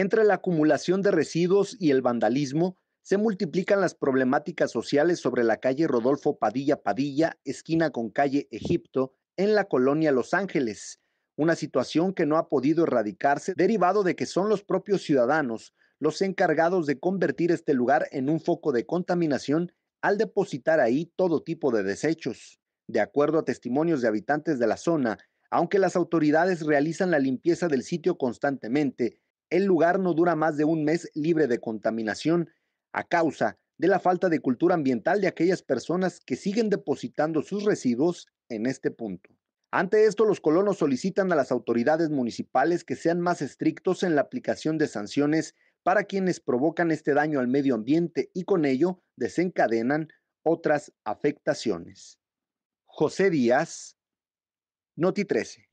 Entre la acumulación de residuos y el vandalismo, se multiplican las problemáticas sociales sobre la calle Rodolfo Padilla Padilla, esquina con calle Egipto, en la colonia Los Ángeles, una situación que no ha podido erradicarse derivado de que son los propios ciudadanos los encargados de convertir este lugar en un foco de contaminación al depositar ahí todo tipo de desechos. De acuerdo a testimonios de habitantes de la zona, aunque las autoridades realizan la limpieza del sitio constantemente, el lugar no dura más de un mes libre de contaminación a causa de la falta de cultura ambiental de aquellas personas que siguen depositando sus residuos en este punto. Ante esto, los colonos solicitan a las autoridades municipales que sean más estrictos en la aplicación de sanciones para quienes provocan este daño al medio ambiente y con ello desencadenan otras afectaciones. José Díaz, Noti 13.